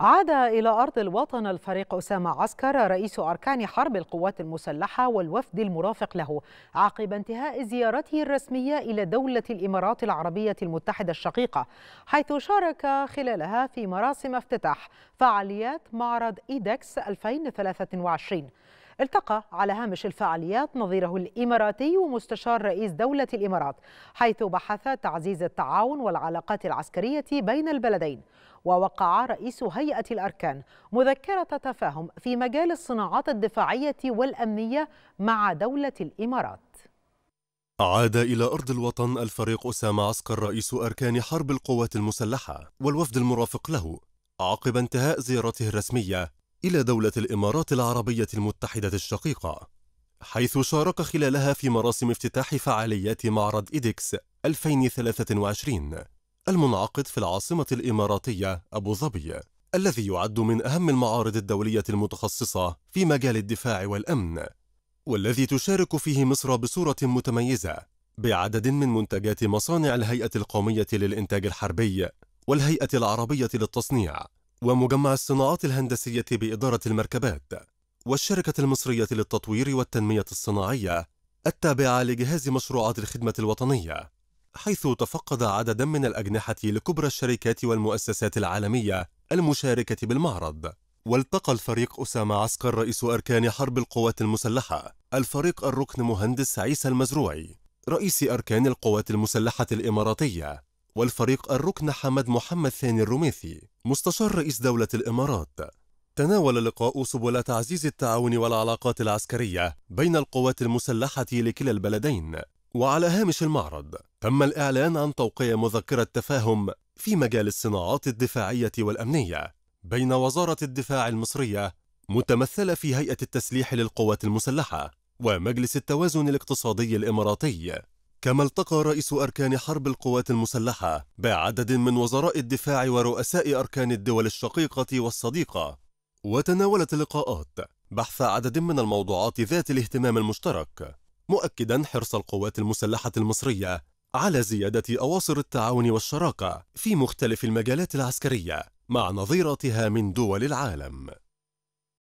عاد إلى أرض الوطن الفريق أسامة عسكر رئيس أركان حرب القوات المسلحة والوفد المرافق له عقب انتهاء زيارته الرسمية إلى دولة الإمارات العربية المتحدة الشقيقة حيث شارك خلالها في مراسم افتتاح فعاليات معرض إيدكس 2023 التقى على هامش الفعاليات نظيره الإماراتي ومستشار رئيس دولة الإمارات حيث بحث تعزيز التعاون والعلاقات العسكرية بين البلدين ووقع رئيس هيئة الأركان مذكرة تفاهم في مجال الصناعات الدفاعية والأمنية مع دولة الإمارات عاد إلى أرض الوطن الفريق أسامة عسكر رئيس أركان حرب القوات المسلحة والوفد المرافق له عقب انتهاء زيارته الرسمية إلى دولة الإمارات العربية المتحدة الشقيقة حيث شارك خلالها في مراسم افتتاح فعاليات معرض إيدكس 2023 المنعقد في العاصمة الإماراتية أبو ظبي الذي يعد من أهم المعارض الدولية المتخصصة في مجال الدفاع والأمن والذي تشارك فيه مصر بصورة متميزة بعدد من منتجات مصانع الهيئة القومية للإنتاج الحربي والهيئة العربية للتصنيع ومجمع الصناعات الهندسية بإدارة المركبات والشركة المصرية للتطوير والتنمية الصناعية التابعة لجهاز مشروعات الخدمة الوطنية حيث تفقد عددا من الأجنحة لكبرى الشركات والمؤسسات العالمية المشاركة بالمعرض والتقى الفريق أسامة عسكر رئيس أركان حرب القوات المسلحة الفريق الركن مهندس عيسى المزروعي رئيس أركان القوات المسلحة الإماراتية والفريق الركن حمد محمد ثاني الرميثي مستشار رئيس دولة الإمارات تناول اللقاء سبل تعزيز التعاون والعلاقات العسكرية بين القوات المسلحة لكلا البلدين وعلى هامش المعرض تم الإعلان عن توقيع مذكرة تفاهم في مجال الصناعات الدفاعية والأمنية بين وزارة الدفاع المصرية متمثلة في هيئة التسليح للقوات المسلحة ومجلس التوازن الاقتصادي الإماراتي كما التقى رئيس أركان حرب القوات المسلحة بعدد من وزراء الدفاع ورؤساء أركان الدول الشقيقة والصديقة وتناولت اللقاءات بحث عدد من الموضوعات ذات الاهتمام المشترك مؤكدا حرص القوات المسلحة المصرية على زيادة أواصر التعاون والشراكة في مختلف المجالات العسكرية مع نظيرتها من دول العالم